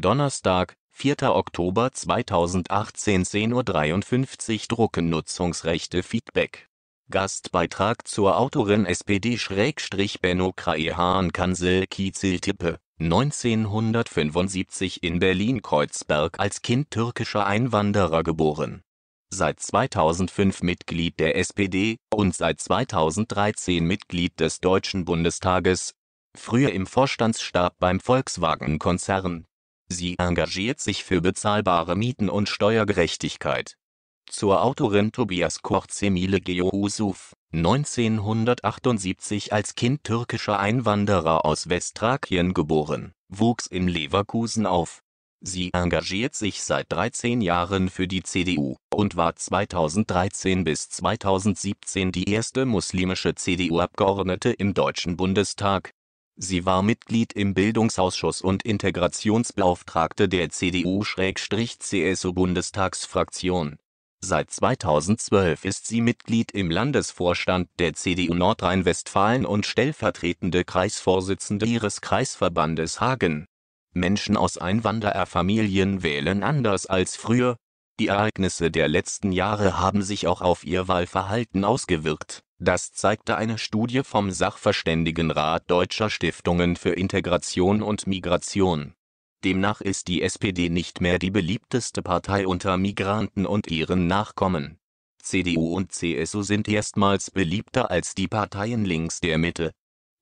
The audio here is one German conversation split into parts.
Donnerstag, 4. Oktober 2018 10.53 Uhr Druckennutzungsrechte Feedback Gastbeitrag zur Autorin SPD-Benno Kraihahn Kansel Kiezel-Tippe, 1975 in Berlin-Kreuzberg als Kind türkischer Einwanderer geboren. Seit 2005 Mitglied der SPD und seit 2013 Mitglied des Deutschen Bundestages, früher im Vorstandsstab beim Volkswagen-Konzern Sie engagiert sich für bezahlbare Mieten und Steuergerechtigkeit. Zur Autorin Tobias Kurz Emile Geohusuf, 1978 als Kind türkischer Einwanderer aus Westthrakien geboren, wuchs in Leverkusen auf. Sie engagiert sich seit 13 Jahren für die CDU und war 2013 bis 2017 die erste muslimische CDU-Abgeordnete im Deutschen Bundestag Sie war Mitglied im Bildungsausschuss und Integrationsbeauftragte der CDU/CSU-Bundestagsfraktion. Seit 2012 ist sie Mitglied im Landesvorstand der CDU Nordrhein-Westfalen und stellvertretende Kreisvorsitzende ihres Kreisverbandes Hagen. Menschen aus Einwandererfamilien wählen anders als früher. Die Ereignisse der letzten Jahre haben sich auch auf ihr Wahlverhalten ausgewirkt das zeigte eine Studie vom Sachverständigenrat Deutscher Stiftungen für Integration und Migration. Demnach ist die SPD nicht mehr die beliebteste Partei unter Migranten und ihren Nachkommen. CDU und CSU sind erstmals beliebter als die Parteien links der Mitte.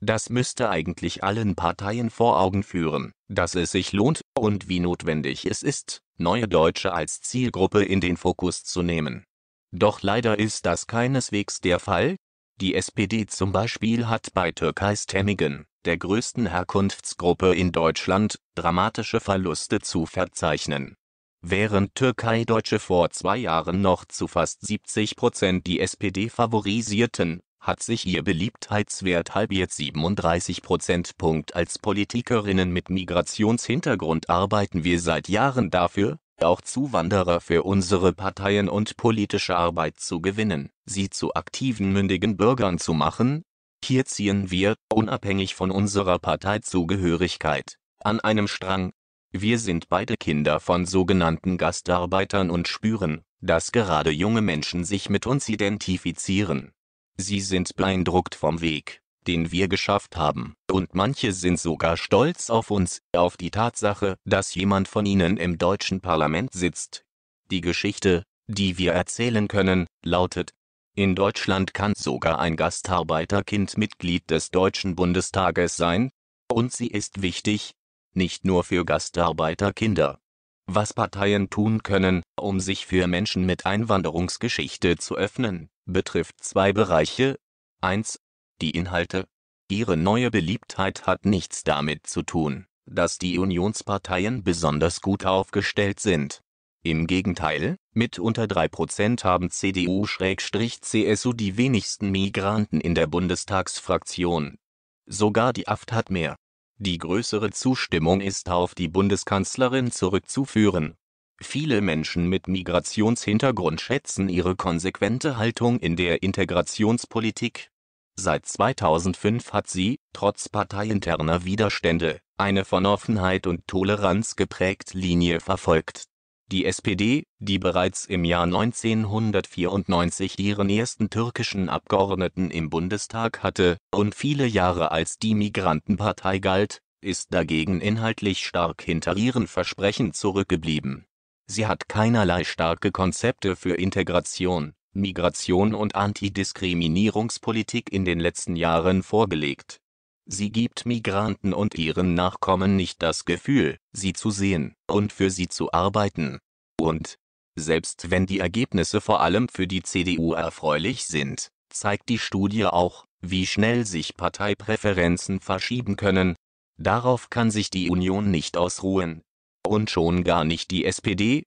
Das müsste eigentlich allen Parteien vor Augen führen, dass es sich lohnt und wie notwendig es ist, neue Deutsche als Zielgruppe in den Fokus zu nehmen. Doch leider ist das keineswegs der Fall, die SPD zum Beispiel hat bei türkeistämmigen, der größten Herkunftsgruppe in Deutschland, dramatische Verluste zu verzeichnen. Während Türkei-Deutsche vor zwei Jahren noch zu fast 70 Prozent die SPD favorisierten, hat sich ihr Beliebtheitswert halbiert 37 Prozentpunkt. Als Politikerinnen mit Migrationshintergrund arbeiten wir seit Jahren dafür auch Zuwanderer für unsere Parteien und politische Arbeit zu gewinnen, sie zu aktiven mündigen Bürgern zu machen? Hier ziehen wir, unabhängig von unserer Parteizugehörigkeit, an einem Strang. Wir sind beide Kinder von sogenannten Gastarbeitern und spüren, dass gerade junge Menschen sich mit uns identifizieren. Sie sind beeindruckt vom Weg, den wir geschafft haben. Und manche sind sogar stolz auf uns, auf die Tatsache, dass jemand von ihnen im deutschen Parlament sitzt. Die Geschichte, die wir erzählen können, lautet, in Deutschland kann sogar ein Gastarbeiterkind Mitglied des Deutschen Bundestages sein, und sie ist wichtig, nicht nur für Gastarbeiterkinder. Was Parteien tun können, um sich für Menschen mit Einwanderungsgeschichte zu öffnen, betrifft zwei Bereiche. 1 die Inhalte. Ihre neue Beliebtheit hat nichts damit zu tun, dass die Unionsparteien besonders gut aufgestellt sind. Im Gegenteil, mit unter 3% haben CDU-CSU die wenigsten Migranten in der Bundestagsfraktion. Sogar die AFT hat mehr. Die größere Zustimmung ist auf die Bundeskanzlerin zurückzuführen. Viele Menschen mit Migrationshintergrund schätzen ihre konsequente Haltung in der Integrationspolitik Seit 2005 hat sie, trotz parteiinterner Widerstände, eine von Offenheit und Toleranz geprägt Linie verfolgt. Die SPD, die bereits im Jahr 1994 ihren ersten türkischen Abgeordneten im Bundestag hatte und viele Jahre als die Migrantenpartei galt, ist dagegen inhaltlich stark hinter ihren Versprechen zurückgeblieben. Sie hat keinerlei starke Konzepte für Integration Migration und Antidiskriminierungspolitik in den letzten Jahren vorgelegt. Sie gibt Migranten und ihren Nachkommen nicht das Gefühl, sie zu sehen und für sie zu arbeiten. Und selbst wenn die Ergebnisse vor allem für die CDU erfreulich sind, zeigt die Studie auch, wie schnell sich Parteipräferenzen verschieben können. Darauf kann sich die Union nicht ausruhen. Und schon gar nicht die SPD.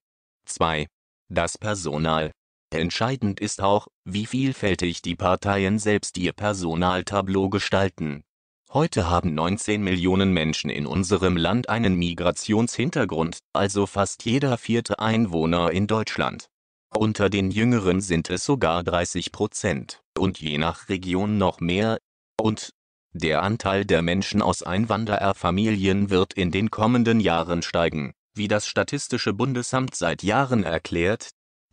2. Das Personal Entscheidend ist auch, wie vielfältig die Parteien selbst ihr Personaltableau gestalten. Heute haben 19 Millionen Menschen in unserem Land einen Migrationshintergrund, also fast jeder vierte Einwohner in Deutschland. Unter den Jüngeren sind es sogar 30 Prozent und je nach Region noch mehr. Und der Anteil der Menschen aus Einwandererfamilien wird in den kommenden Jahren steigen, wie das Statistische Bundesamt seit Jahren erklärt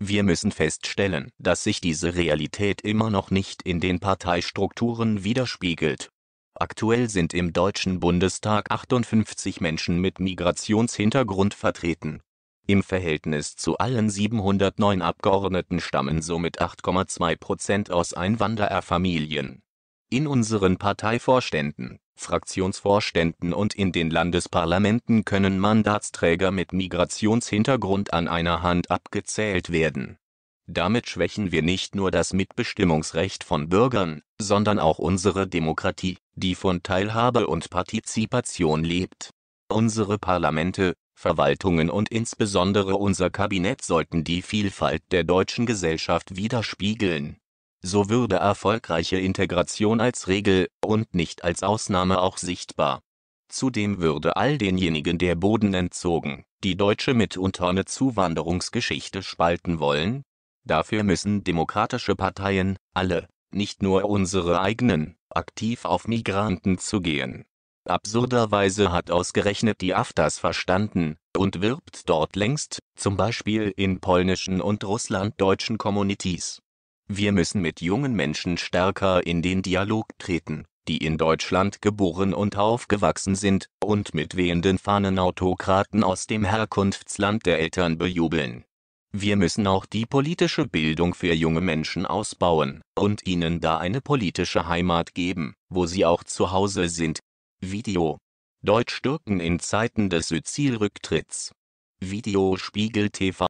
wir müssen feststellen, dass sich diese Realität immer noch nicht in den Parteistrukturen widerspiegelt. Aktuell sind im Deutschen Bundestag 58 Menschen mit Migrationshintergrund vertreten. Im Verhältnis zu allen 709 Abgeordneten stammen somit 8,2 Prozent aus Einwandererfamilien. In unseren Parteivorständen Fraktionsvorständen und in den Landesparlamenten können Mandatsträger mit Migrationshintergrund an einer Hand abgezählt werden. Damit schwächen wir nicht nur das Mitbestimmungsrecht von Bürgern, sondern auch unsere Demokratie, die von Teilhabe und Partizipation lebt. Unsere Parlamente, Verwaltungen und insbesondere unser Kabinett sollten die Vielfalt der deutschen Gesellschaft widerspiegeln so würde erfolgreiche Integration als Regel und nicht als Ausnahme auch sichtbar. Zudem würde all denjenigen der Boden entzogen, die Deutsche mitunter eine Zuwanderungsgeschichte spalten wollen. Dafür müssen demokratische Parteien, alle, nicht nur unsere eigenen, aktiv auf Migranten zu gehen. Absurderweise hat ausgerechnet die AFTAS verstanden und wirbt dort längst, zum Beispiel in polnischen und russlanddeutschen Communities wir müssen mit jungen Menschen stärker in den Dialog treten, die in Deutschland geboren und aufgewachsen sind, und mit wehenden Fahnen Autokraten aus dem Herkunftsland der Eltern bejubeln. Wir müssen auch die politische Bildung für junge Menschen ausbauen und ihnen da eine politische Heimat geben, wo sie auch zu Hause sind. Video. Deutsch stürken in Zeiten des özil Video Spiegel TV